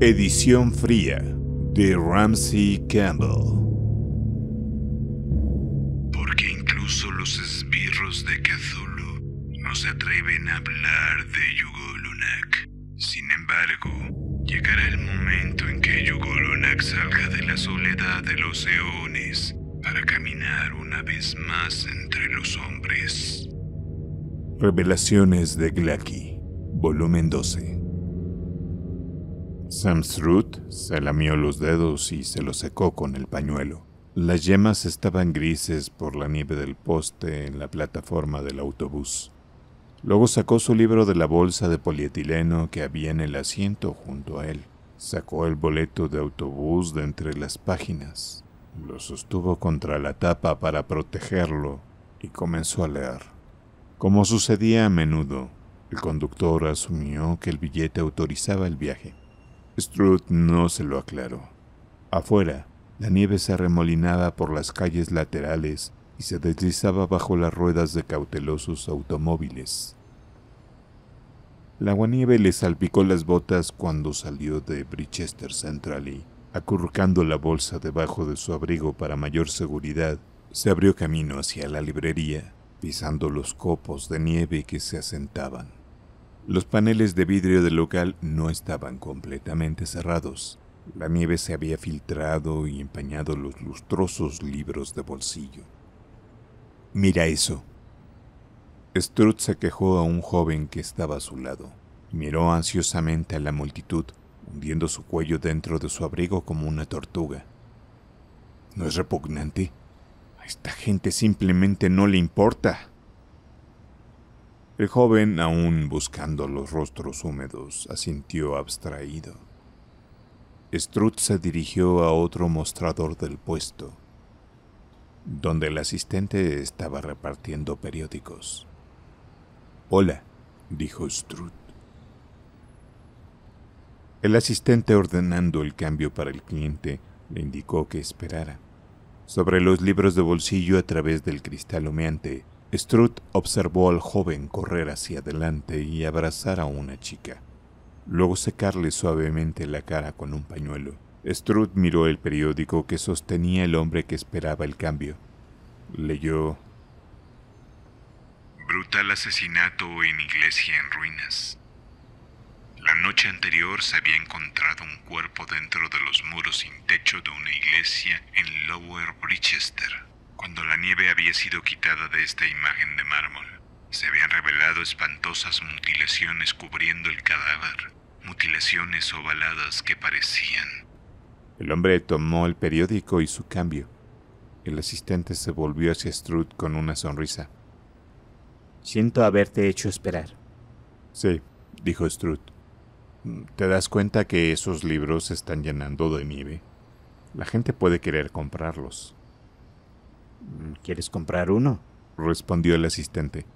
Edición fría de Ramsey Campbell. Porque incluso los esbirros de Cthulhu no se atreven a hablar de Yugolunak. Sin embargo, llegará el momento en que Yugolunak salga de la soledad de los eones para caminar una vez más entre los hombres. Revelaciones de Glacky volumen 12. Struth se lamió los dedos y se los secó con el pañuelo. Las yemas estaban grises por la nieve del poste en la plataforma del autobús. Luego sacó su libro de la bolsa de polietileno que había en el asiento junto a él. Sacó el boleto de autobús de entre las páginas. Lo sostuvo contra la tapa para protegerlo y comenzó a leer. Como sucedía a menudo, el conductor asumió que el billete autorizaba el viaje. Struth no se lo aclaró. Afuera, la nieve se arremolinaba por las calles laterales y se deslizaba bajo las ruedas de cautelosos automóviles. La aguanieve le salpicó las botas cuando salió de Brichester Central y, acurrucando la bolsa debajo de su abrigo para mayor seguridad, se abrió camino hacia la librería, pisando los copos de nieve que se asentaban. Los paneles de vidrio del local no estaban completamente cerrados. La nieve se había filtrado y empañado los lustrosos libros de bolsillo. Mira eso. Strut se quejó a un joven que estaba a su lado. Miró ansiosamente a la multitud, hundiendo su cuello dentro de su abrigo como una tortuga. ¿No es repugnante? A esta gente simplemente no le importa. El joven, aún buscando los rostros húmedos, asintió abstraído. Strut se dirigió a otro mostrador del puesto, donde el asistente estaba repartiendo periódicos. Hola, dijo Strut. El asistente ordenando el cambio para el cliente le indicó que esperara. Sobre los libros de bolsillo a través del cristal humeante, Struth observó al joven correr hacia adelante y abrazar a una chica, luego secarle suavemente la cara con un pañuelo. Struth miró el periódico que sostenía el hombre que esperaba el cambio. Leyó Brutal asesinato en iglesia en ruinas. La noche anterior se había encontrado un cuerpo dentro de los muros sin techo de una iglesia en Lower cuando la nieve había sido quitada de esta imagen de mármol, se habían revelado espantosas mutilaciones cubriendo el cadáver, mutilaciones ovaladas que parecían. El hombre tomó el periódico y su cambio. El asistente se volvió hacia Strut con una sonrisa. Siento haberte hecho esperar. Sí, dijo Strut. ¿Te das cuenta que esos libros se están llenando de nieve? La gente puede querer comprarlos. ¿Quieres comprar uno? respondió el asistente.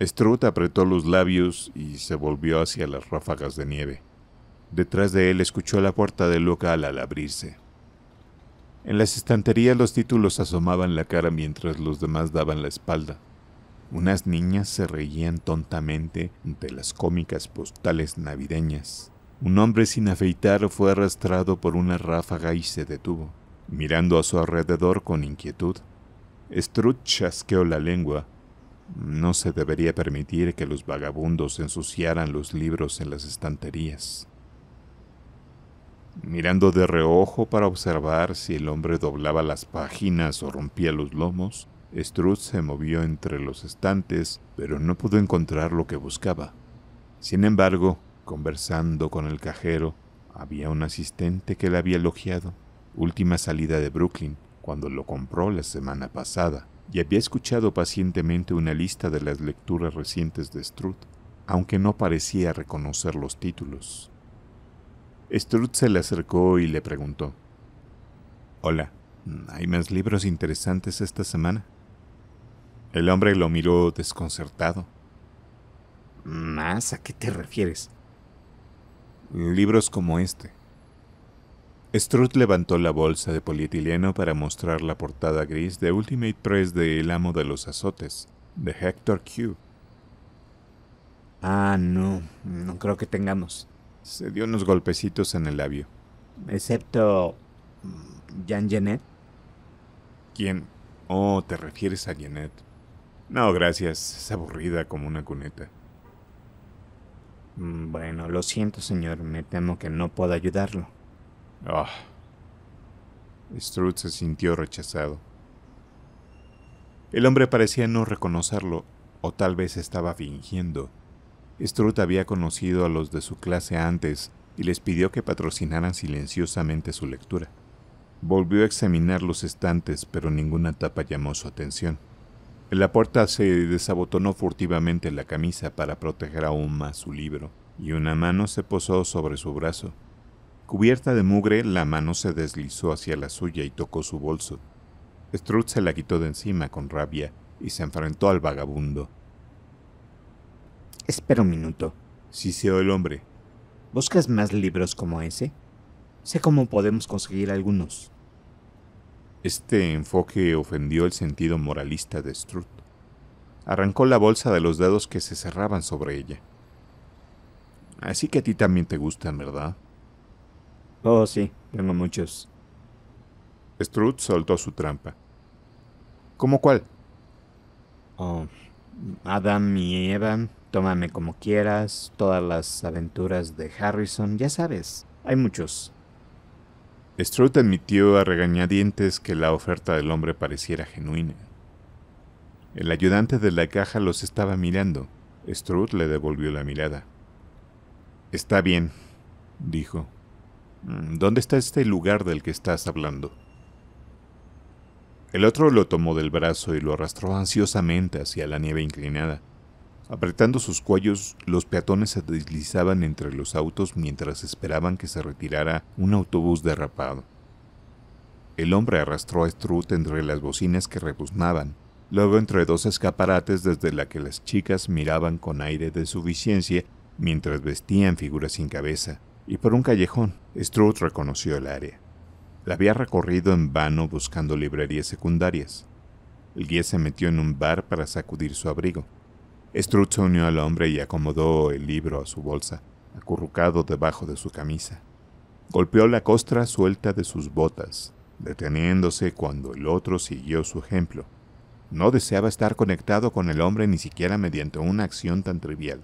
Strut apretó los labios y se volvió hacia las ráfagas de nieve. Detrás de él escuchó la puerta del local al abrirse. En las estanterías los títulos asomaban la cara mientras los demás daban la espalda. Unas niñas se reían tontamente ante las cómicas postales navideñas. Un hombre sin afeitar fue arrastrado por una ráfaga y se detuvo. Mirando a su alrededor con inquietud, Struth chasqueó la lengua. No se debería permitir que los vagabundos ensuciaran los libros en las estanterías. Mirando de reojo para observar si el hombre doblaba las páginas o rompía los lomos, Struth se movió entre los estantes, pero no pudo encontrar lo que buscaba. Sin embargo, conversando con el cajero, había un asistente que le había elogiado última salida de Brooklyn, cuando lo compró la semana pasada, y había escuchado pacientemente una lista de las lecturas recientes de Struth, aunque no parecía reconocer los títulos. Struth se le acercó y le preguntó, Hola, ¿hay más libros interesantes esta semana? El hombre lo miró desconcertado. ¿Más? ¿A qué te refieres? Libros como este, Struth levantó la bolsa de polietileno para mostrar la portada gris de Ultimate Press de El amo de los azotes, de Hector Q. Ah, no, no creo que tengamos. Se dio unos golpecitos en el labio. Excepto... Mm, Jean Genet. ¿Quién? Oh, te refieres a Janet. No, gracias. Es aburrida como una cuneta. Mm, bueno, lo siento, señor. Me temo que no puedo ayudarlo. Ah. se sintió rechazado. El hombre parecía no reconocerlo, o tal vez estaba fingiendo. Struth había conocido a los de su clase antes y les pidió que patrocinaran silenciosamente su lectura. Volvió a examinar los estantes, pero ninguna tapa llamó su atención. En La puerta se desabotonó furtivamente la camisa para proteger aún más su libro, y una mano se posó sobre su brazo. Cubierta de mugre, la mano se deslizó hacia la suya y tocó su bolso. Struth se la quitó de encima con rabia y se enfrentó al vagabundo. Espera un minuto, siseó el hombre. ¿Buscas más libros como ese? Sé cómo podemos conseguir algunos. Este enfoque ofendió el sentido moralista de Struth. Arrancó la bolsa de los dedos que se cerraban sobre ella. Así que a ti también te gustan, ¿verdad? Oh, sí, tengo muchos. Strut soltó su trampa. ¿Cómo cuál? Oh, Adam y Eva, tómame como quieras, todas las aventuras de Harrison, ya sabes, hay muchos. Strut admitió a regañadientes que la oferta del hombre pareciera genuina. El ayudante de la caja los estaba mirando. Strut le devolvió la mirada. Está bien, dijo. Mm, ¿Dónde está este lugar del que estás hablando? El otro lo tomó del brazo y lo arrastró ansiosamente hacia la nieve inclinada. Apretando sus cuellos, los peatones se deslizaban entre los autos mientras esperaban que se retirara un autobús derrapado. El hombre arrastró a Strut entre las bocinas que rebuznaban, luego entre dos escaparates desde la que las chicas miraban con aire de suficiencia mientras vestían figuras sin cabeza y por un callejón. Struth reconoció el área. La había recorrido en vano buscando librerías secundarias. El guía se metió en un bar para sacudir su abrigo. Struth se unió al hombre y acomodó el libro a su bolsa, acurrucado debajo de su camisa. Golpeó la costra suelta de sus botas, deteniéndose cuando el otro siguió su ejemplo. No deseaba estar conectado con el hombre ni siquiera mediante una acción tan trivial.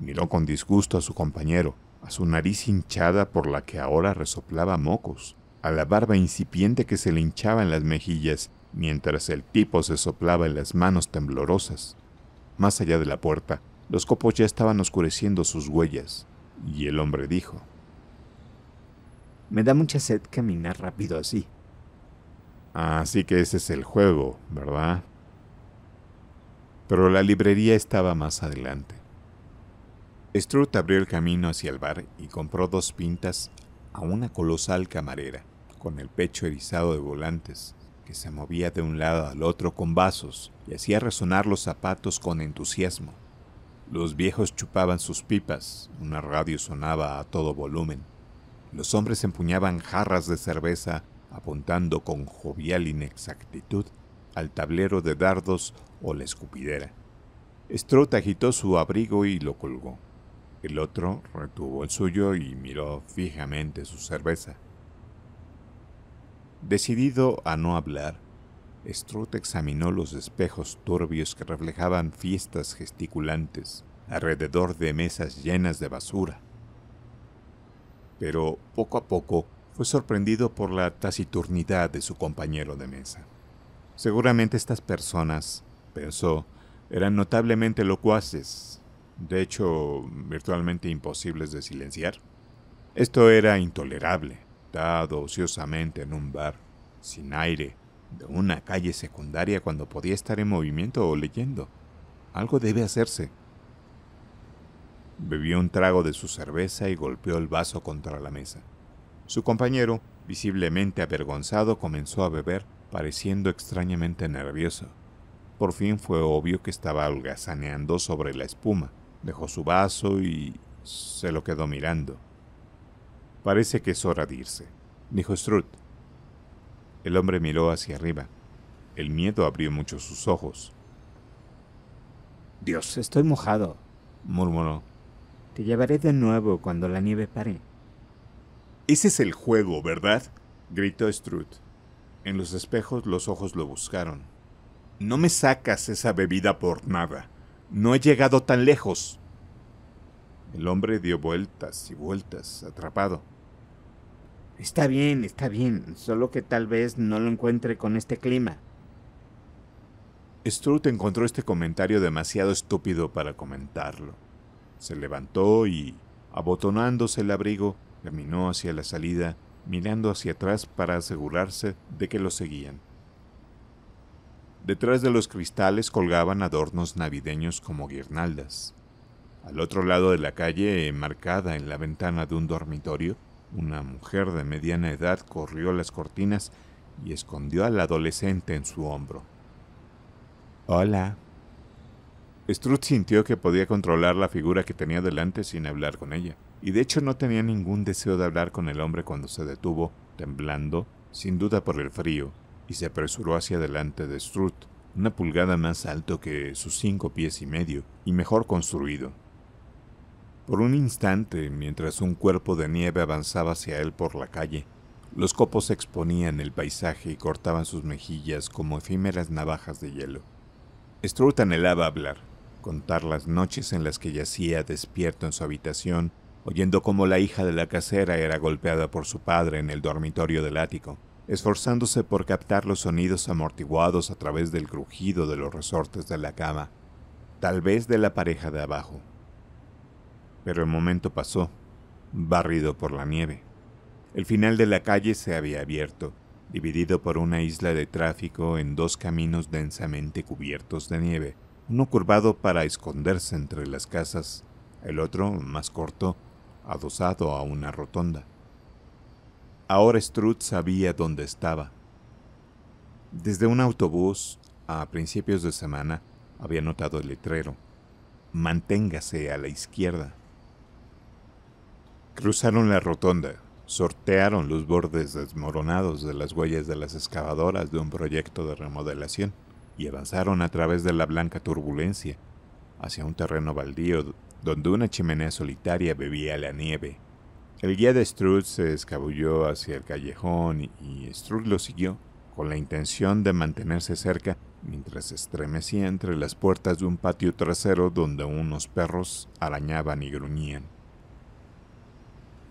Miró con disgusto a su compañero, a su nariz hinchada por la que ahora resoplaba mocos, a la barba incipiente que se le hinchaba en las mejillas mientras el tipo se soplaba en las manos temblorosas. Más allá de la puerta, los copos ya estaban oscureciendo sus huellas, y el hombre dijo, Me da mucha sed caminar rápido así. Así ah, que ese es el juego, ¿verdad? Pero la librería estaba más adelante. Strut abrió el camino hacia el bar y compró dos pintas a una colosal camarera, con el pecho erizado de volantes, que se movía de un lado al otro con vasos y hacía resonar los zapatos con entusiasmo. Los viejos chupaban sus pipas, una radio sonaba a todo volumen. Los hombres empuñaban jarras de cerveza apuntando con jovial inexactitud al tablero de dardos o la escupidera. Struth agitó su abrigo y lo colgó. El otro retuvo el suyo y miró fijamente su cerveza. Decidido a no hablar, Struth examinó los espejos turbios que reflejaban fiestas gesticulantes alrededor de mesas llenas de basura. Pero poco a poco fue sorprendido por la taciturnidad de su compañero de mesa. Seguramente estas personas, pensó, eran notablemente locuaces, de hecho virtualmente imposibles de silenciar. Esto era intolerable, dado ociosamente en un bar, sin aire, de una calle secundaria cuando podía estar en movimiento o leyendo. Algo debe hacerse. Bebió un trago de su cerveza y golpeó el vaso contra la mesa. Su compañero, visiblemente avergonzado, comenzó a beber, pareciendo extrañamente nervioso. Por fin fue obvio que estaba holgazaneando sobre la espuma, Dejó su vaso y se lo quedó mirando. Parece que es hora de irse, dijo Strut. El hombre miró hacia arriba. El miedo abrió mucho sus ojos. Dios, estoy mojado, murmuró. Te llevaré de nuevo cuando la nieve pare. Ese es el juego, ¿verdad? gritó Strut. En los espejos los ojos lo buscaron. No me sacas esa bebida por nada. No he llegado tan lejos. El hombre dio vueltas y vueltas, atrapado. Está bien, está bien, solo que tal vez no lo encuentre con este clima. Struth encontró este comentario demasiado estúpido para comentarlo. Se levantó y, abotonándose el abrigo, caminó hacia la salida, mirando hacia atrás para asegurarse de que lo seguían. Detrás de los cristales colgaban adornos navideños como guirnaldas. Al otro lado de la calle, enmarcada en la ventana de un dormitorio, una mujer de mediana edad corrió las cortinas y escondió al adolescente en su hombro. Hola. Struth sintió que podía controlar la figura que tenía delante sin hablar con ella, y de hecho no tenía ningún deseo de hablar con el hombre cuando se detuvo, temblando, sin duda por el frío, y se apresuró hacia delante de Strut, una pulgada más alto que sus cinco pies y medio, y mejor construido. Por un instante, mientras un cuerpo de nieve avanzaba hacia él por la calle, los copos exponían el paisaje y cortaban sus mejillas como efímeras navajas de hielo. Struth anhelaba hablar, contar las noches en las que yacía despierto en su habitación, oyendo cómo la hija de la casera era golpeada por su padre en el dormitorio del ático, esforzándose por captar los sonidos amortiguados a través del crujido de los resortes de la cama, tal vez de la pareja de abajo. Pero el momento pasó, barrido por la nieve. El final de la calle se había abierto, dividido por una isla de tráfico en dos caminos densamente cubiertos de nieve, uno curvado para esconderse entre las casas, el otro, más corto, adosado a una rotonda. Ahora Struth sabía dónde estaba. Desde un autobús, a principios de semana, había notado el letrero. Manténgase a la izquierda. Cruzaron la rotonda, sortearon los bordes desmoronados de las huellas de las excavadoras de un proyecto de remodelación y avanzaron a través de la blanca turbulencia hacia un terreno baldío donde una chimenea solitaria bebía la nieve el guía de Struth se escabulló hacia el callejón y Struth lo siguió, con la intención de mantenerse cerca mientras estremecía entre las puertas de un patio trasero donde unos perros arañaban y gruñían.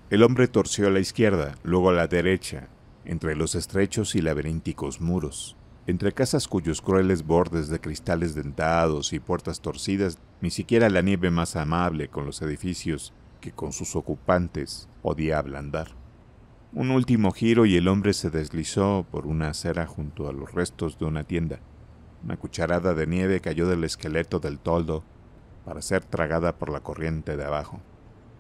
El hombre torció a la izquierda, luego a la derecha, entre los estrechos y laberínticos muros, entre casas cuyos crueles bordes de cristales dentados y puertas torcidas, ni siquiera la nieve más amable con los edificios que con sus ocupantes podía ablandar. Un último giro y el hombre se deslizó por una acera junto a los restos de una tienda. Una cucharada de nieve cayó del esqueleto del toldo para ser tragada por la corriente de abajo.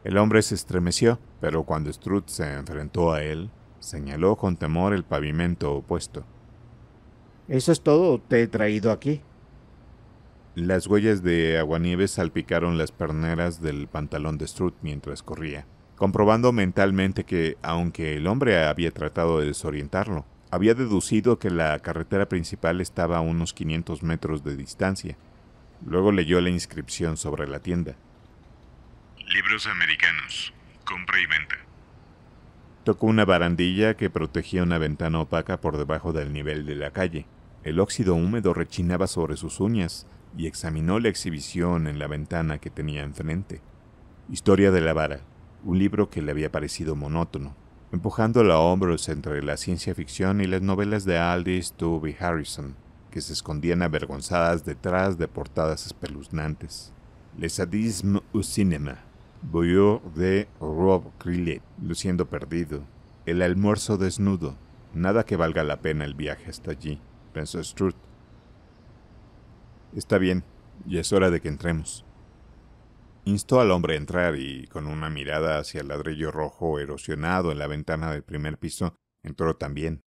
El hombre se estremeció, pero cuando Strut se enfrentó a él, señaló con temor el pavimento opuesto. Eso es todo, te he traído aquí, las huellas de aguanieve salpicaron las perneras del pantalón de Strut mientras corría, comprobando mentalmente que, aunque el hombre había tratado de desorientarlo, había deducido que la carretera principal estaba a unos 500 metros de distancia. Luego leyó la inscripción sobre la tienda. Libros americanos, compra y venta. Tocó una barandilla que protegía una ventana opaca por debajo del nivel de la calle. El óxido húmedo rechinaba sobre sus uñas, y examinó la exhibición en la ventana que tenía enfrente. Historia de la vara, un libro que le había parecido monótono, empujándola a hombros entre la ciencia ficción y las novelas de Aldous Tubby Harrison, que se escondían avergonzadas detrás de portadas espeluznantes. Le sadisme au cinéma, de Rob Grillet, luciendo perdido, el almuerzo desnudo, nada que valga la pena el viaje hasta allí, pensó Struth, Está bien, ya es hora de que entremos. Instó al hombre a entrar y, con una mirada hacia el ladrillo rojo erosionado en la ventana del primer piso, entró también.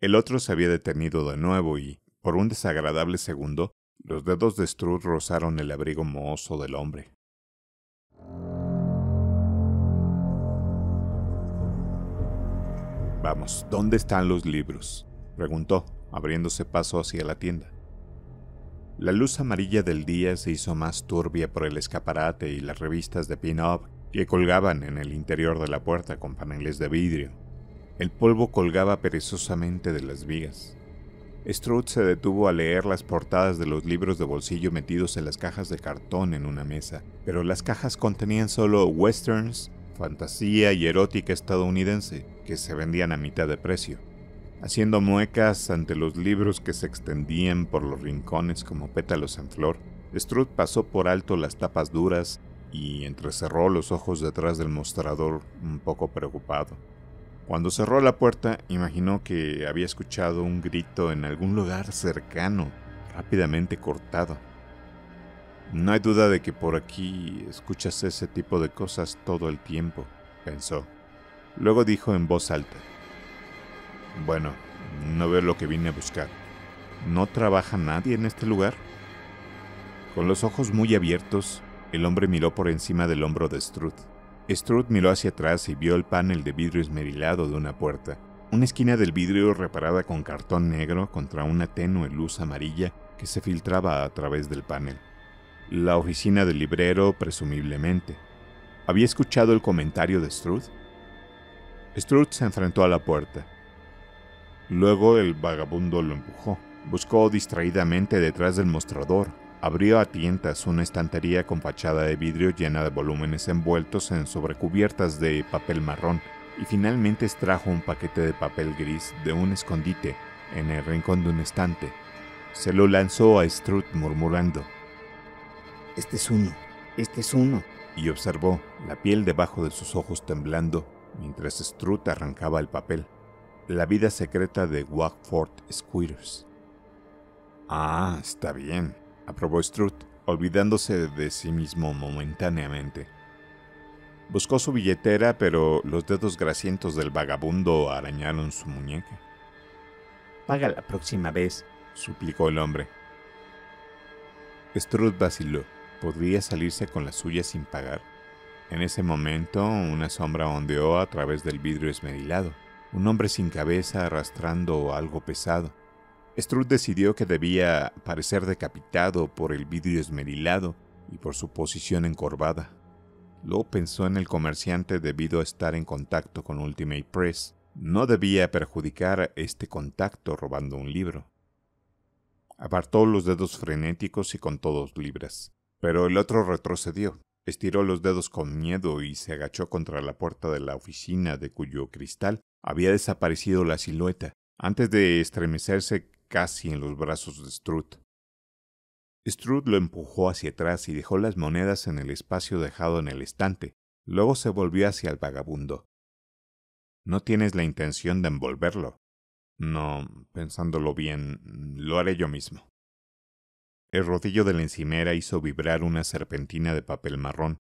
El otro se había detenido de nuevo y, por un desagradable segundo, los dedos de Struth rozaron el abrigo mohoso del hombre. Vamos, ¿dónde están los libros? preguntó, abriéndose paso hacia la tienda. La luz amarilla del día se hizo más turbia por el escaparate y las revistas de pin-up que colgaban en el interior de la puerta con paneles de vidrio. El polvo colgaba perezosamente de las vigas. Struth se detuvo a leer las portadas de los libros de bolsillo metidos en las cajas de cartón en una mesa, pero las cajas contenían solo westerns, fantasía y erótica estadounidense, que se vendían a mitad de precio haciendo muecas ante los libros que se extendían por los rincones como pétalos en flor. Struth pasó por alto las tapas duras y entrecerró los ojos detrás del mostrador un poco preocupado. Cuando cerró la puerta, imaginó que había escuchado un grito en algún lugar cercano, rápidamente cortado. No hay duda de que por aquí escuchas ese tipo de cosas todo el tiempo, pensó. Luego dijo en voz alta, bueno, no veo lo que vine a buscar. ¿No trabaja nadie en este lugar? Con los ojos muy abiertos, el hombre miró por encima del hombro de Struth. Struth miró hacia atrás y vio el panel de vidrio esmerilado de una puerta, una esquina del vidrio reparada con cartón negro contra una tenue luz amarilla que se filtraba a través del panel. La oficina del librero, presumiblemente. ¿Había escuchado el comentario de Struth? Struth se enfrentó a la puerta. Luego el vagabundo lo empujó. Buscó distraídamente detrás del mostrador. Abrió a tientas una estantería con fachada de vidrio llena de volúmenes envueltos en sobrecubiertas de papel marrón y finalmente extrajo un paquete de papel gris de un escondite en el rincón de un estante. Se lo lanzó a Strut murmurando. Este es uno, este es uno. Y observó la piel debajo de sus ojos temblando mientras Strut arrancaba el papel. La vida secreta de Wackford Squires. Ah, está bien, aprobó Struth, olvidándose de sí mismo momentáneamente. Buscó su billetera, pero los dedos grasientos del vagabundo arañaron su muñeca. Paga la próxima vez, suplicó el hombre. Struth vaciló. ¿Podría salirse con la suya sin pagar? En ese momento, una sombra ondeó a través del vidrio esmerilado un hombre sin cabeza arrastrando algo pesado. Struth decidió que debía parecer decapitado por el vidrio esmerilado y por su posición encorvada. Luego pensó en el comerciante debido a estar en contacto con Ultimate Press. No debía perjudicar este contacto robando un libro. Apartó los dedos frenéticos y contó dos libras, pero el otro retrocedió. Estiró los dedos con miedo y se agachó contra la puerta de la oficina de cuyo cristal había desaparecido la silueta antes de estremecerse casi en los brazos de Struth. Struth lo empujó hacia atrás y dejó las monedas en el espacio dejado en el estante. Luego se volvió hacia el vagabundo. No tienes la intención de envolverlo. No, pensándolo bien, lo haré yo mismo. El rodillo de la encimera hizo vibrar una serpentina de papel marrón.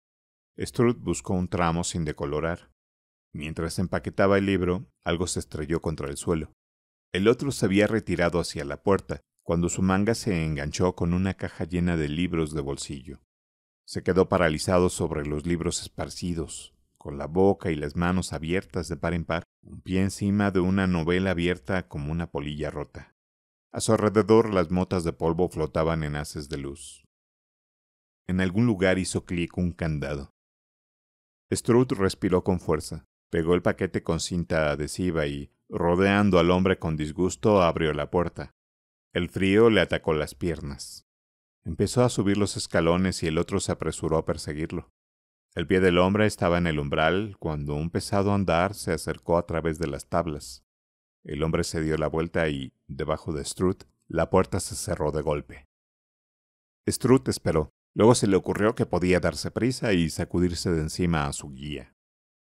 Struth buscó un tramo sin decolorar. Mientras empaquetaba el libro, algo se estrelló contra el suelo. El otro se había retirado hacia la puerta, cuando su manga se enganchó con una caja llena de libros de bolsillo. Se quedó paralizado sobre los libros esparcidos, con la boca y las manos abiertas de par en par, un pie encima de una novela abierta como una polilla rota. A su alrededor las motas de polvo flotaban en haces de luz. En algún lugar hizo clic un candado. Struth respiró con fuerza. Pegó el paquete con cinta adhesiva y, rodeando al hombre con disgusto, abrió la puerta. El frío le atacó las piernas. Empezó a subir los escalones y el otro se apresuró a perseguirlo. El pie del hombre estaba en el umbral cuando un pesado andar se acercó a través de las tablas. El hombre se dio la vuelta y, debajo de Strut, la puerta se cerró de golpe. Struth esperó. Luego se le ocurrió que podía darse prisa y sacudirse de encima a su guía.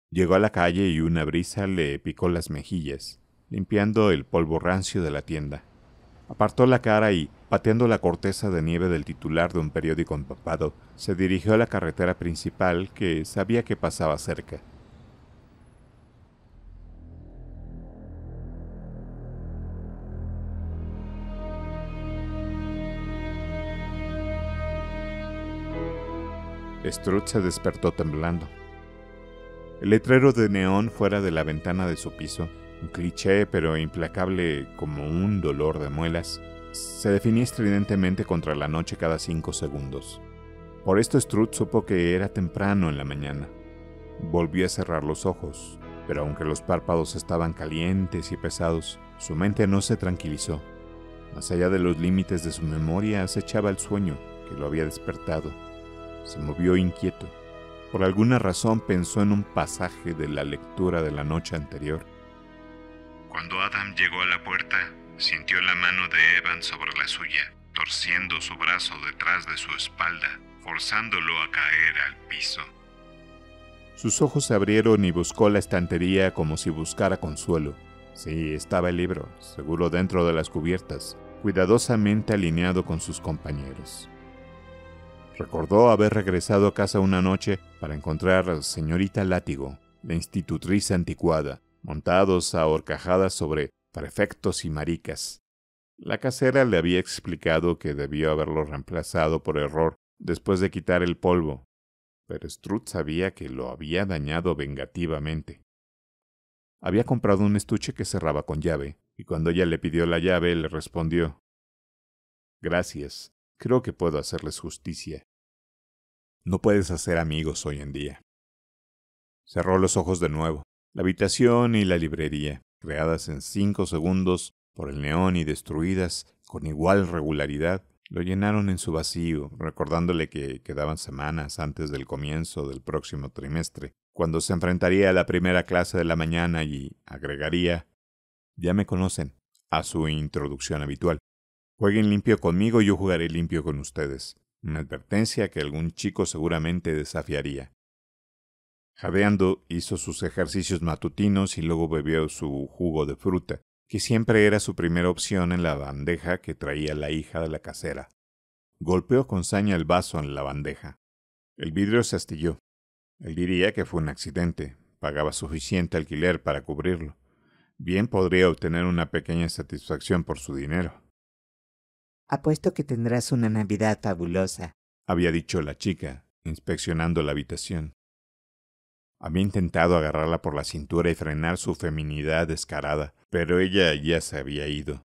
Llegó a la calle y una brisa le picó las mejillas, limpiando el polvo rancio de la tienda. Apartó la cara y, pateando la corteza de nieve del titular de un periódico empapado, se dirigió a la carretera principal que sabía que pasaba cerca. Strut se despertó temblando. El letrero de neón fuera de la ventana de su piso, un cliché pero implacable como un dolor de muelas, se definía estridentemente contra la noche cada cinco segundos. Por esto Struth supo que era temprano en la mañana. Volvió a cerrar los ojos, pero aunque los párpados estaban calientes y pesados, su mente no se tranquilizó. Más allá de los límites de su memoria acechaba el sueño que lo había despertado. Se movió inquieto, por alguna razón pensó en un pasaje de la lectura de la noche anterior. Cuando Adam llegó a la puerta, sintió la mano de Evan sobre la suya, torciendo su brazo detrás de su espalda, forzándolo a caer al piso. Sus ojos se abrieron y buscó la estantería como si buscara consuelo. Sí, estaba el libro, seguro dentro de las cubiertas, cuidadosamente alineado con sus compañeros. Recordó haber regresado a casa una noche para encontrar a la señorita Látigo, la institutriz anticuada, montados a horcajadas sobre prefectos y maricas. La casera le había explicado que debió haberlo reemplazado por error después de quitar el polvo, pero Struth sabía que lo había dañado vengativamente. Había comprado un estuche que cerraba con llave, y cuando ella le pidió la llave le respondió Gracias, creo que puedo hacerles justicia. No puedes hacer amigos hoy en día. Cerró los ojos de nuevo. La habitación y la librería, creadas en cinco segundos por el neón y destruidas con igual regularidad, lo llenaron en su vacío, recordándole que quedaban semanas antes del comienzo del próximo trimestre, cuando se enfrentaría a la primera clase de la mañana y agregaría, ya me conocen, a su introducción habitual. Jueguen limpio conmigo y yo jugaré limpio con ustedes. Una advertencia que algún chico seguramente desafiaría. Jadeando, hizo sus ejercicios matutinos y luego bebió su jugo de fruta, que siempre era su primera opción en la bandeja que traía la hija de la casera. Golpeó con saña el vaso en la bandeja. El vidrio se astilló. Él diría que fue un accidente. Pagaba suficiente alquiler para cubrirlo. Bien podría obtener una pequeña satisfacción por su dinero. Apuesto que tendrás una Navidad fabulosa, había dicho la chica, inspeccionando la habitación. Había intentado agarrarla por la cintura y frenar su feminidad descarada, pero ella ya se había ido.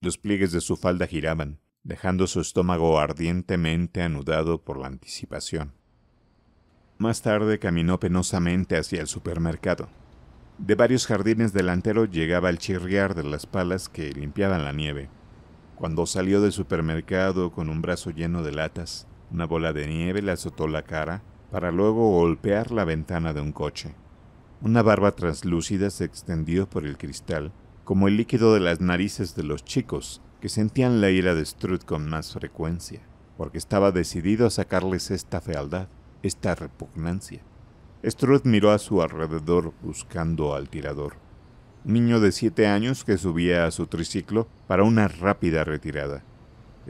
Los pliegues de su falda giraban, dejando su estómago ardientemente anudado por la anticipación. Más tarde caminó penosamente hacia el supermercado. De varios jardines delanteros llegaba el chirriar de las palas que limpiaban la nieve. Cuando salió del supermercado con un brazo lleno de latas, una bola de nieve le azotó la cara para luego golpear la ventana de un coche. Una barba translúcida se extendió por el cristal, como el líquido de las narices de los chicos, que sentían la ira de Struth con más frecuencia, porque estaba decidido a sacarles esta fealdad, esta repugnancia. Struth miró a su alrededor buscando al tirador niño de siete años que subía a su triciclo para una rápida retirada.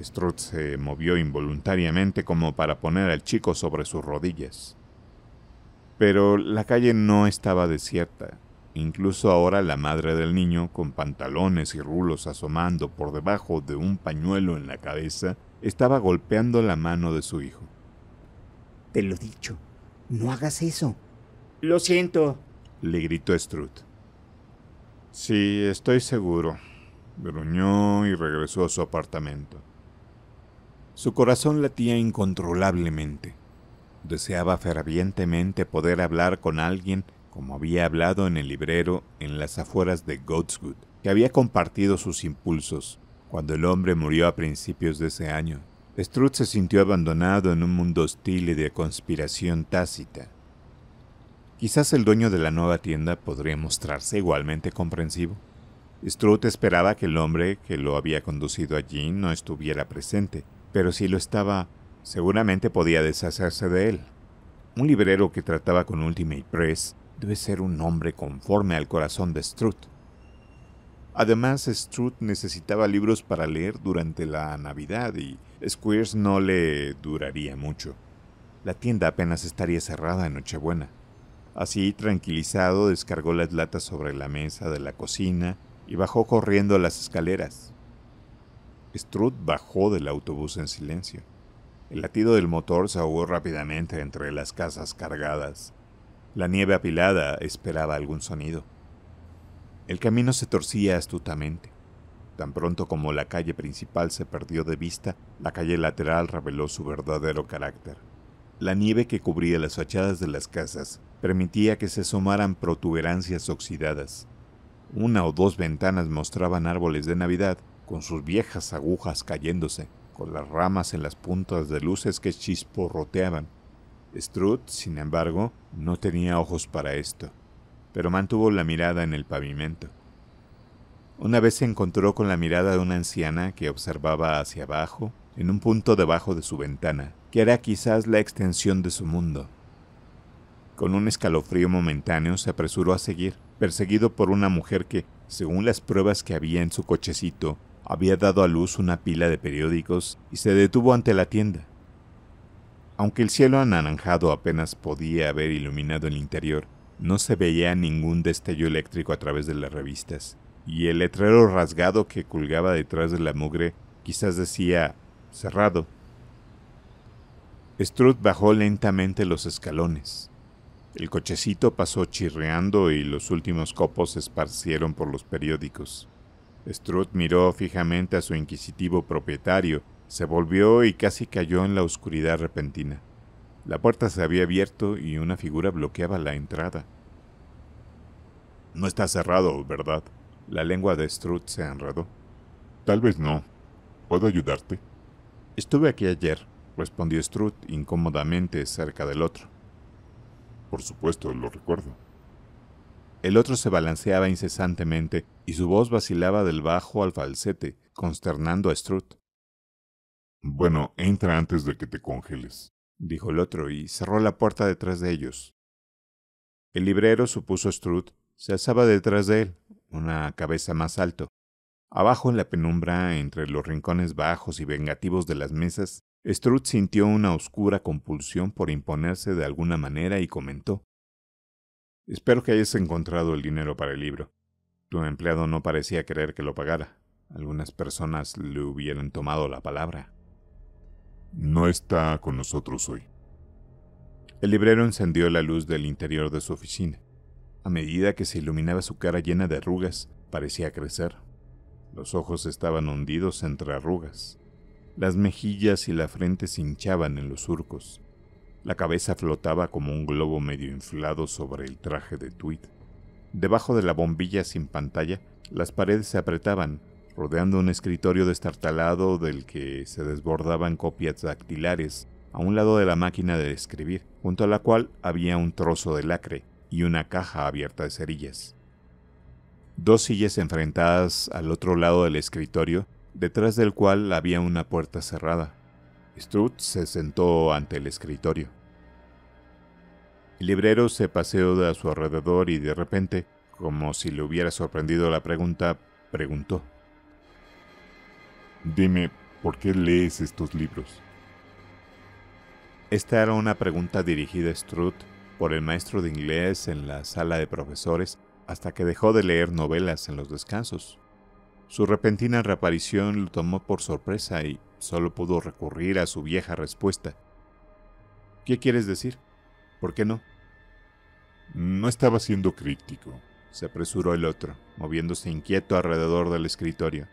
Strut se movió involuntariamente como para poner al chico sobre sus rodillas. Pero la calle no estaba desierta. Incluso ahora la madre del niño, con pantalones y rulos asomando por debajo de un pañuelo en la cabeza, estaba golpeando la mano de su hijo. Te lo dicho, no hagas eso. Lo siento, le gritó Strut. Sí, estoy seguro, gruñó y regresó a su apartamento. Su corazón latía incontrolablemente. Deseaba fervientemente poder hablar con alguien como había hablado en el librero en las afueras de Goatswood, que había compartido sus impulsos cuando el hombre murió a principios de ese año. Struth se sintió abandonado en un mundo hostil y de conspiración tácita. Quizás el dueño de la nueva tienda podría mostrarse igualmente comprensivo. Struth esperaba que el hombre que lo había conducido allí no estuviera presente, pero si lo estaba, seguramente podía deshacerse de él. Un librero que trataba con Ultimate Press debe ser un hombre conforme al corazón de Strut. Además, Strut necesitaba libros para leer durante la Navidad y Squeers no le duraría mucho. La tienda apenas estaría cerrada en Nochebuena. Así, tranquilizado, descargó las latas sobre la mesa de la cocina y bajó corriendo las escaleras. Struth bajó del autobús en silencio. El latido del motor se ahogó rápidamente entre las casas cargadas. La nieve apilada esperaba algún sonido. El camino se torcía astutamente. Tan pronto como la calle principal se perdió de vista, la calle lateral reveló su verdadero carácter la nieve que cubría las fachadas de las casas permitía que se asomaran protuberancias oxidadas. Una o dos ventanas mostraban árboles de Navidad con sus viejas agujas cayéndose, con las ramas en las puntas de luces que chisporroteaban. Strut, sin embargo, no tenía ojos para esto, pero mantuvo la mirada en el pavimento. Una vez se encontró con la mirada de una anciana que observaba hacia abajo en un punto debajo de su ventana, que era quizás la extensión de su mundo. Con un escalofrío momentáneo se apresuró a seguir, perseguido por una mujer que, según las pruebas que había en su cochecito, había dado a luz una pila de periódicos y se detuvo ante la tienda. Aunque el cielo anaranjado apenas podía haber iluminado el interior, no se veía ningún destello eléctrico a través de las revistas, y el letrero rasgado que colgaba detrás de la mugre quizás decía cerrado. Struth bajó lentamente los escalones. El cochecito pasó chirreando y los últimos copos se esparcieron por los periódicos. Struth miró fijamente a su inquisitivo propietario, se volvió y casi cayó en la oscuridad repentina. La puerta se había abierto y una figura bloqueaba la entrada. No está cerrado, ¿verdad? La lengua de Struth se enredó. Tal vez no. ¿Puedo ayudarte? Estuve aquí ayer, respondió Struth incómodamente cerca del otro. Por supuesto, lo recuerdo. El otro se balanceaba incesantemente y su voz vacilaba del bajo al falsete, consternando a Struth. Bueno, entra antes de que te congeles, dijo el otro y cerró la puerta detrás de ellos. El librero, supuso Struth, se alzaba detrás de él, una cabeza más alto, Abajo en la penumbra, entre los rincones bajos y vengativos de las mesas, Struth sintió una oscura compulsión por imponerse de alguna manera y comentó. Espero que hayas encontrado el dinero para el libro. Tu empleado no parecía querer que lo pagara. Algunas personas le hubieran tomado la palabra. No está con nosotros hoy. El librero encendió la luz del interior de su oficina. A medida que se iluminaba su cara llena de arrugas, parecía crecer. Los ojos estaban hundidos entre arrugas. Las mejillas y la frente se hinchaban en los surcos. La cabeza flotaba como un globo medio inflado sobre el traje de tweed. Debajo de la bombilla sin pantalla, las paredes se apretaban, rodeando un escritorio destartalado del que se desbordaban copias dactilares, a un lado de la máquina de escribir, junto a la cual había un trozo de lacre y una caja abierta de cerillas dos sillas enfrentadas al otro lado del escritorio, detrás del cual había una puerta cerrada. Struth se sentó ante el escritorio. El librero se paseó a su alrededor y de repente, como si le hubiera sorprendido la pregunta, preguntó. Dime, ¿por qué lees estos libros? Esta era una pregunta dirigida a Struth por el maestro de inglés en la sala de profesores hasta que dejó de leer novelas en los descansos. Su repentina reaparición lo tomó por sorpresa y solo pudo recurrir a su vieja respuesta. ¿Qué quieres decir? ¿Por qué no? No estaba siendo crítico, se apresuró el otro, moviéndose inquieto alrededor del escritorio.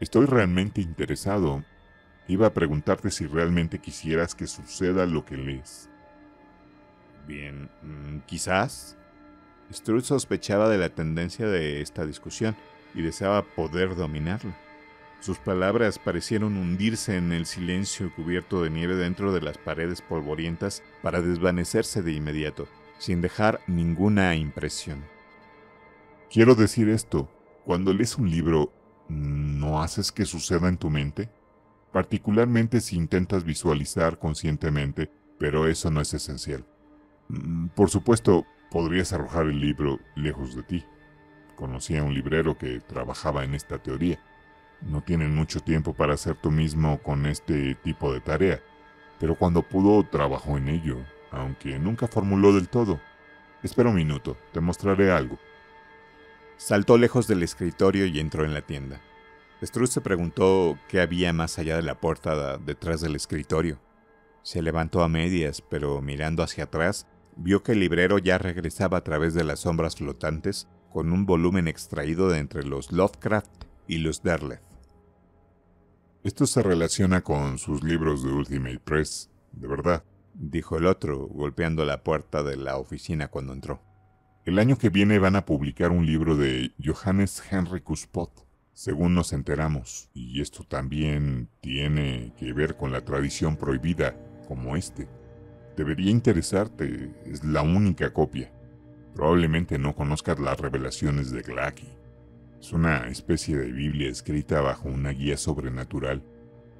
Estoy realmente interesado. Iba a preguntarte si realmente quisieras que suceda lo que lees. Bien, mm, quizás, Struth sospechaba de la tendencia de esta discusión y deseaba poder dominarla. Sus palabras parecieron hundirse en el silencio cubierto de nieve dentro de las paredes polvorientas para desvanecerse de inmediato, sin dejar ninguna impresión. Quiero decir esto, cuando lees un libro, ¿no haces que suceda en tu mente? Particularmente si intentas visualizar conscientemente, pero eso no es esencial. Mm, por supuesto, podrías arrojar el libro lejos de ti. Conocí a un librero que trabajaba en esta teoría. No tienen mucho tiempo para hacer tú mismo con este tipo de tarea, pero cuando pudo trabajó en ello, aunque nunca formuló del todo. Espera un minuto, te mostraré algo. Saltó lejos del escritorio y entró en la tienda. Struth se preguntó qué había más allá de la puerta detrás del escritorio. Se levantó a medias, pero mirando hacia atrás, vio que el librero ya regresaba a través de las sombras flotantes con un volumen extraído de entre los Lovecraft y los Derleth. Esto se relaciona con sus libros de Ultimate Press, de verdad, dijo el otro, golpeando la puerta de la oficina cuando entró. El año que viene van a publicar un libro de Johannes Henry Cuspot, según nos enteramos, y esto también tiene que ver con la tradición prohibida, como este. Debería interesarte, es la única copia. Probablemente no conozcas las revelaciones de Glacky. Es una especie de Biblia escrita bajo una guía sobrenatural.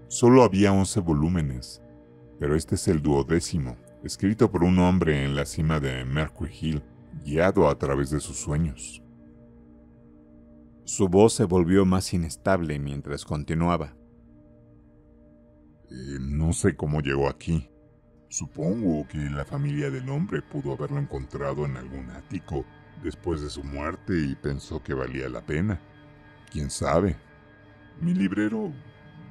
Solo había 11 volúmenes, pero este es el duodécimo, escrito por un hombre en la cima de Mercury Hill, guiado a través de sus sueños. Su voz se volvió más inestable mientras continuaba. Eh, no sé cómo llegó aquí. Supongo que la familia del hombre pudo haberlo encontrado en algún ático después de su muerte y pensó que valía la pena. ¿Quién sabe? Mi librero,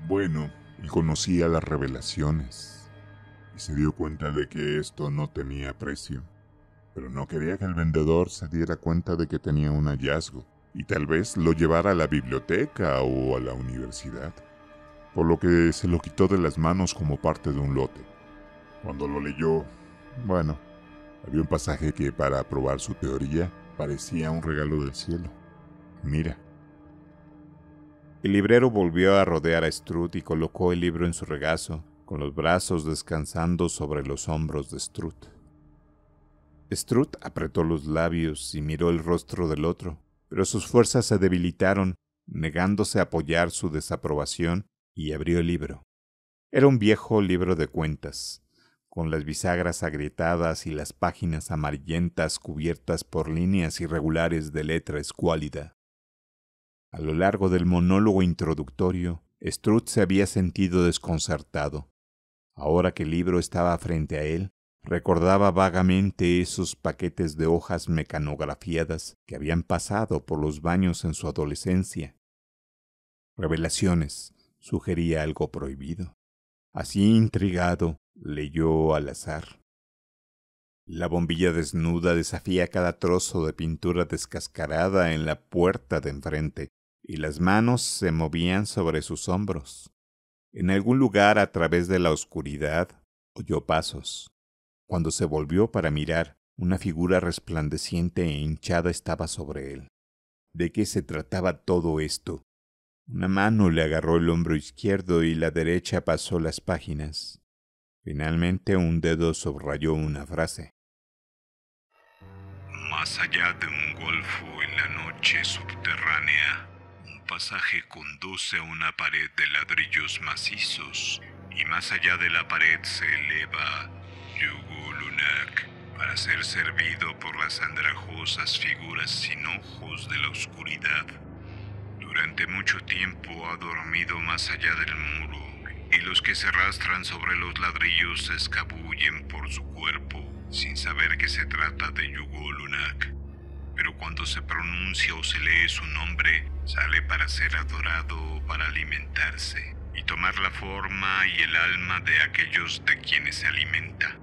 bueno, conocía las revelaciones y se dio cuenta de que esto no tenía precio. Pero no quería que el vendedor se diera cuenta de que tenía un hallazgo y tal vez lo llevara a la biblioteca o a la universidad, por lo que se lo quitó de las manos como parte de un lote. Cuando lo leyó, bueno, había un pasaje que para probar su teoría parecía un regalo del cielo. Mira. El librero volvió a rodear a Strut y colocó el libro en su regazo, con los brazos descansando sobre los hombros de Strut. Strut apretó los labios y miró el rostro del otro, pero sus fuerzas se debilitaron, negándose a apoyar su desaprobación, y abrió el libro. Era un viejo libro de cuentas, con las bisagras agrietadas y las páginas amarillentas cubiertas por líneas irregulares de letra escuálida. A lo largo del monólogo introductorio, Struth se había sentido desconcertado. Ahora que el libro estaba frente a él, recordaba vagamente esos paquetes de hojas mecanografiadas que habían pasado por los baños en su adolescencia. Revelaciones, sugería algo prohibido. Así intrigado, leyó al azar. La bombilla desnuda desafía cada trozo de pintura descascarada en la puerta de enfrente, y las manos se movían sobre sus hombros. En algún lugar a través de la oscuridad oyó pasos. Cuando se volvió para mirar, una figura resplandeciente e hinchada estaba sobre él. ¿De qué se trataba todo esto? Una mano le agarró el hombro izquierdo y la derecha pasó las páginas. Finalmente un dedo subrayó una frase. Más allá de un golfo en la noche subterránea, un pasaje conduce a una pared de ladrillos macizos y más allá de la pared se eleva Yugulunak para ser servido por las andrajosas figuras sin ojos de la oscuridad. Durante mucho tiempo ha dormido más allá del muro y los que se arrastran sobre los ladrillos se escabullen por su cuerpo sin saber que se trata de Yugo Lunak. Pero cuando se pronuncia o se lee su nombre, sale para ser adorado para alimentarse y tomar la forma y el alma de aquellos de quienes se alimenta.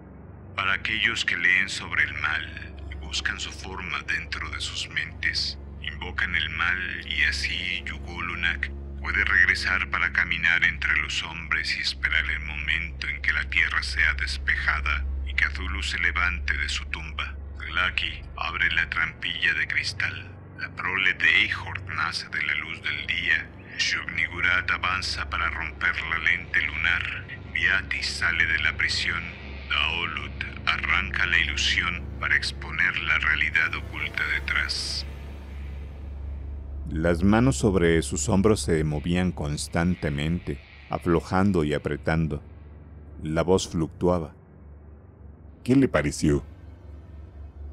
Para aquellos que leen sobre el mal y buscan su forma dentro de sus mentes, invocan el mal y así Yugo Lunak puede regresar para caminar entre los hombres y esperar el momento en que la tierra sea despejada y que Azulu se levante de su tumba. Glaki abre la trampilla de cristal. La prole de Eichhorn nace de la luz del día. Shognigurat avanza para romper la lente lunar. Viati sale de la prisión. Daolud arranca la ilusión para exponer la realidad oculta detrás. Las manos sobre sus hombros se movían constantemente, aflojando y apretando. La voz fluctuaba. ¿Qué le pareció?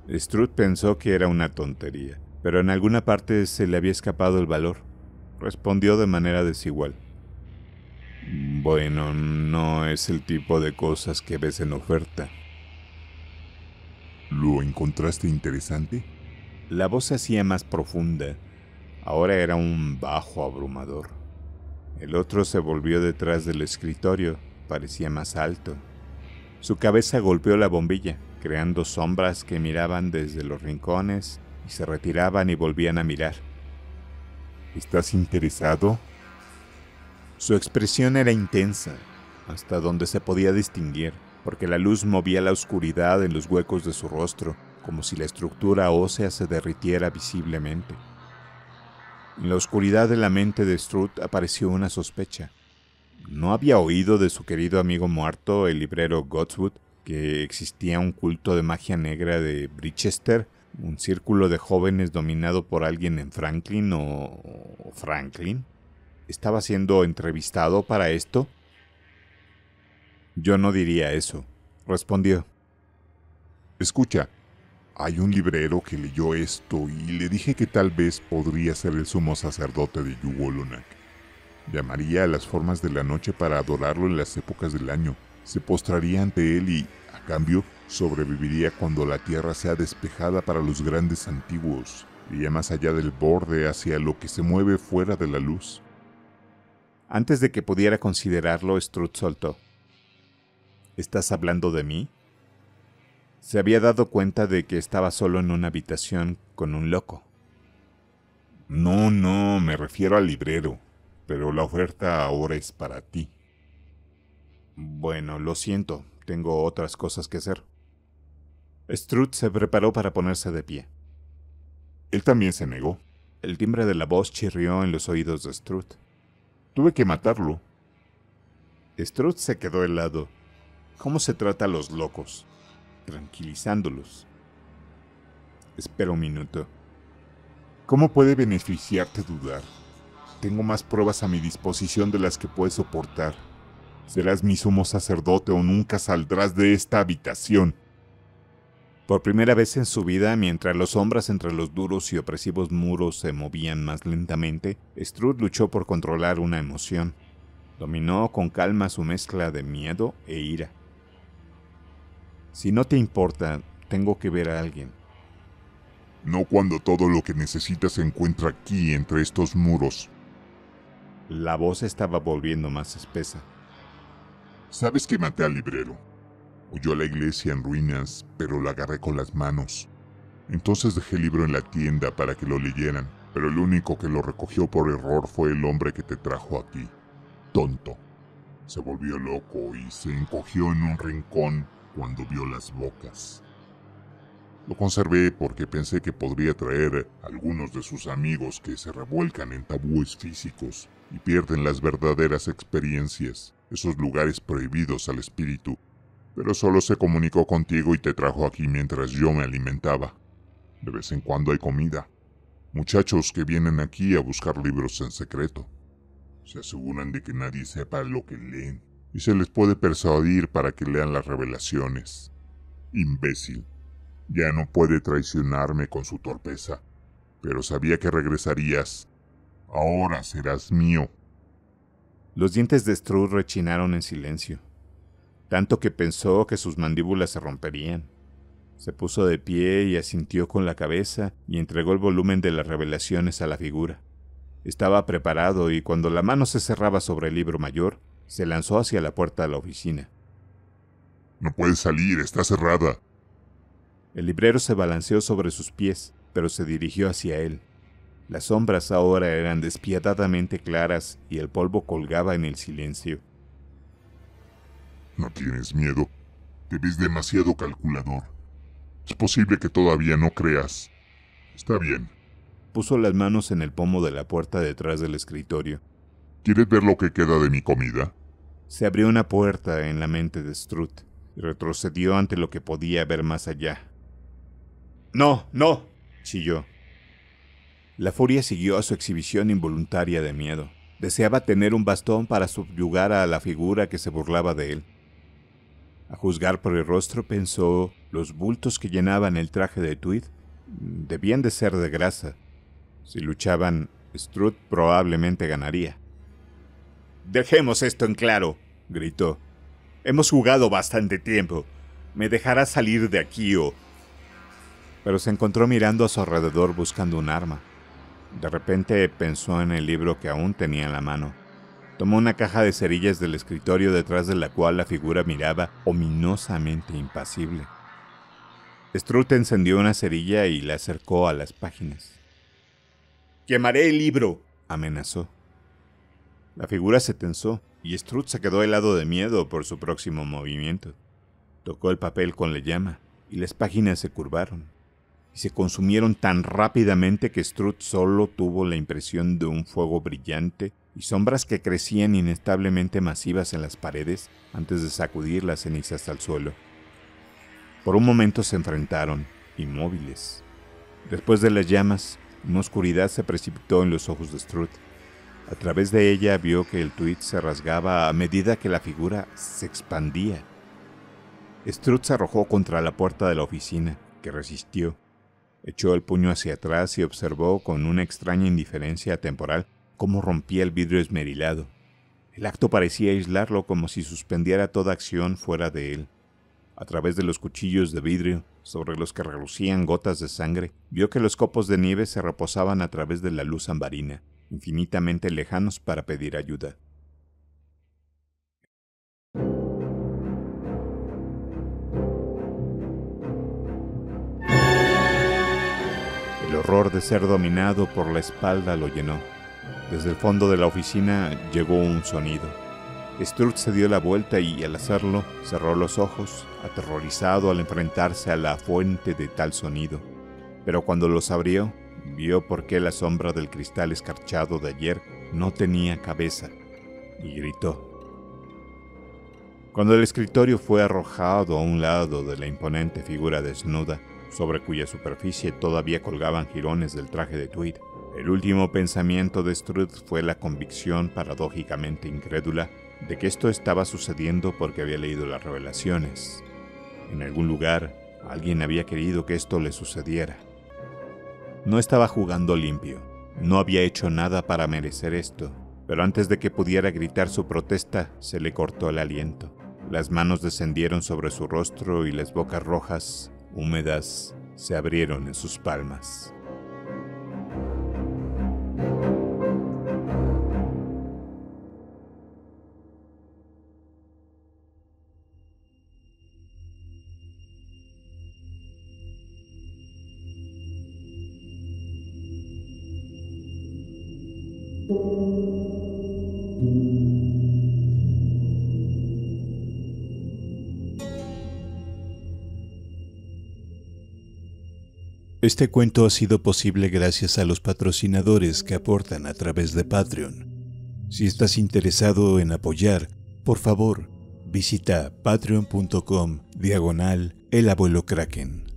Struth pensó que era una tontería, pero en alguna parte se le había escapado el valor. Respondió de manera desigual. Bueno, no es el tipo de cosas que ves en oferta. ¿Lo encontraste interesante? La voz se hacía más profunda, Ahora era un bajo abrumador. El otro se volvió detrás del escritorio, parecía más alto. Su cabeza golpeó la bombilla, creando sombras que miraban desde los rincones y se retiraban y volvían a mirar. ¿Estás interesado? Su expresión era intensa, hasta donde se podía distinguir, porque la luz movía la oscuridad en los huecos de su rostro, como si la estructura ósea se derritiera visiblemente. En la oscuridad de la mente de Struth apareció una sospecha. ¿No había oído de su querido amigo muerto, el librero Godswood, que existía un culto de magia negra de Brichester, un círculo de jóvenes dominado por alguien en Franklin o Franklin? ¿Estaba siendo entrevistado para esto? Yo no diría eso, respondió. Escucha, hay un librero que leyó esto y le dije que tal vez podría ser el sumo sacerdote de Yugolunak. Llamaría a las formas de la noche para adorarlo en las épocas del año. Se postraría ante él y, a cambio, sobreviviría cuando la tierra sea despejada para los grandes antiguos, y más allá del borde hacia lo que se mueve fuera de la luz. Antes de que pudiera considerarlo, Strut soltó. ¿Estás hablando de mí? se había dado cuenta de que estaba solo en una habitación con un loco. No, no, me refiero al librero, pero la oferta ahora es para ti. Bueno, lo siento, tengo otras cosas que hacer. Strut se preparó para ponerse de pie. Él también se negó. El timbre de la voz chirrió en los oídos de Strut. Tuve que matarlo. Strut se quedó helado. ¿Cómo se trata a los locos? tranquilizándolos. Espera un minuto. ¿Cómo puede beneficiarte dudar? Tengo más pruebas a mi disposición de las que puedes soportar. Serás mi sumo sacerdote o nunca saldrás de esta habitación. Por primera vez en su vida, mientras las sombras entre los duros y opresivos muros se movían más lentamente, Strud luchó por controlar una emoción. Dominó con calma su mezcla de miedo e ira. Si no te importa, tengo que ver a alguien. No cuando todo lo que necesitas se encuentra aquí entre estos muros. La voz estaba volviendo más espesa. Sabes que maté al librero. Huyó a la iglesia en ruinas, pero la agarré con las manos. Entonces dejé el libro en la tienda para que lo leyeran, pero el único que lo recogió por error fue el hombre que te trajo aquí. Tonto. Se volvió loco y se encogió en un rincón cuando vio las bocas. Lo conservé porque pensé que podría traer algunos de sus amigos que se revuelcan en tabúes físicos y pierden las verdaderas experiencias, esos lugares prohibidos al espíritu. Pero solo se comunicó contigo y te trajo aquí mientras yo me alimentaba. De vez en cuando hay comida. Muchachos que vienen aquí a buscar libros en secreto. Se aseguran de que nadie sepa lo que leen y se les puede persuadir para que lean las revelaciones. Imbécil. Ya no puede traicionarme con su torpeza, pero sabía que regresarías. Ahora serás mío. Los dientes de Struth rechinaron en silencio, tanto que pensó que sus mandíbulas se romperían. Se puso de pie y asintió con la cabeza y entregó el volumen de las revelaciones a la figura. Estaba preparado y cuando la mano se cerraba sobre el libro mayor, se lanzó hacia la puerta de la oficina. No puedes salir, está cerrada. El librero se balanceó sobre sus pies, pero se dirigió hacia él. Las sombras ahora eran despiadadamente claras y el polvo colgaba en el silencio. No tienes miedo. Te ves demasiado calculador. Es posible que todavía no creas. Está bien. Puso las manos en el pomo de la puerta detrás del escritorio. ¿Quieres ver lo que queda de mi comida? Se abrió una puerta en la mente de Strut y retrocedió ante lo que podía ver más allá. ¡No, no! chilló. La furia siguió a su exhibición involuntaria de miedo. Deseaba tener un bastón para subyugar a la figura que se burlaba de él. A juzgar por el rostro, pensó, los bultos que llenaban el traje de tweed debían de ser de grasa. Si luchaban, Struth probablemente ganaría. Dejemos esto en claro, gritó. Hemos jugado bastante tiempo. ¿Me dejará salir de aquí o...? Pero se encontró mirando a su alrededor buscando un arma. De repente pensó en el libro que aún tenía en la mano. Tomó una caja de cerillas del escritorio detrás de la cual la figura miraba ominosamente impasible. Strut encendió una cerilla y la acercó a las páginas. Quemaré el libro, amenazó. La figura se tensó y Struth se quedó helado de miedo por su próximo movimiento. Tocó el papel con la llama y las páginas se curvaron y se consumieron tan rápidamente que Struth solo tuvo la impresión de un fuego brillante y sombras que crecían inestablemente masivas en las paredes antes de sacudir las cenizas al suelo. Por un momento se enfrentaron, inmóviles. Después de las llamas, una oscuridad se precipitó en los ojos de Strut a través de ella vio que el tuit se rasgaba a medida que la figura se expandía. Strutz se arrojó contra la puerta de la oficina, que resistió. Echó el puño hacia atrás y observó con una extraña indiferencia temporal cómo rompía el vidrio esmerilado. El acto parecía aislarlo como si suspendiera toda acción fuera de él. A través de los cuchillos de vidrio, sobre los que relucían gotas de sangre, vio que los copos de nieve se reposaban a través de la luz ambarina infinitamente lejanos para pedir ayuda. El horror de ser dominado por la espalda lo llenó. Desde el fondo de la oficina llegó un sonido. Struth se dio la vuelta y, al hacerlo, cerró los ojos, aterrorizado al enfrentarse a la fuente de tal sonido. Pero cuando los abrió, Vio por qué la sombra del cristal escarchado de ayer no tenía cabeza y gritó. Cuando el escritorio fue arrojado a un lado de la imponente figura desnuda, sobre cuya superficie todavía colgaban jirones del traje de tweed, el último pensamiento de Struth fue la convicción paradójicamente incrédula de que esto estaba sucediendo porque había leído las revelaciones. En algún lugar, alguien había querido que esto le sucediera. No estaba jugando limpio. No había hecho nada para merecer esto. Pero antes de que pudiera gritar su protesta, se le cortó el aliento. Las manos descendieron sobre su rostro y las bocas rojas, húmedas, se abrieron en sus palmas. Este cuento ha sido posible gracias a los patrocinadores que aportan a través de Patreon. Si estás interesado en apoyar, por favor, visita patreon.com diagonal el abuelo kraken.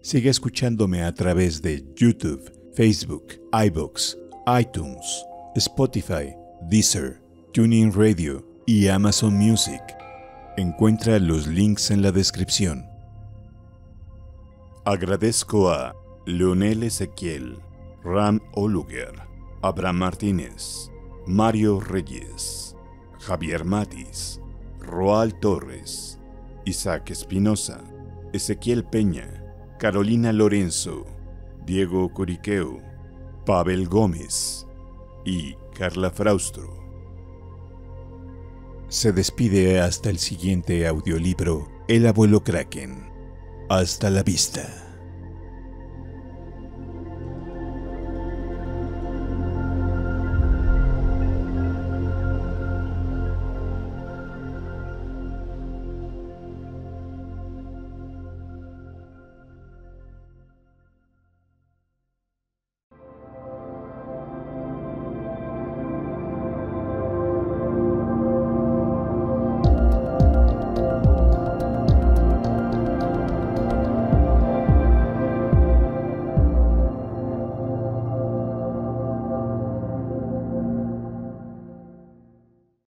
Sigue escuchándome a través de YouTube, Facebook, iBox, iTunes, Spotify, Deezer, TuneIn Radio y Amazon Music. Encuentra los links en la descripción. Agradezco a Leonel Ezequiel, Ram Oluger, Abraham Martínez, Mario Reyes, Javier Matis, Roal Torres, Isaac Espinosa, Ezequiel Peña, Carolina Lorenzo, Diego Curiqueo, Pavel Gómez y Carla Fraustro. Se despide hasta el siguiente audiolibro El abuelo Kraken hasta la vista.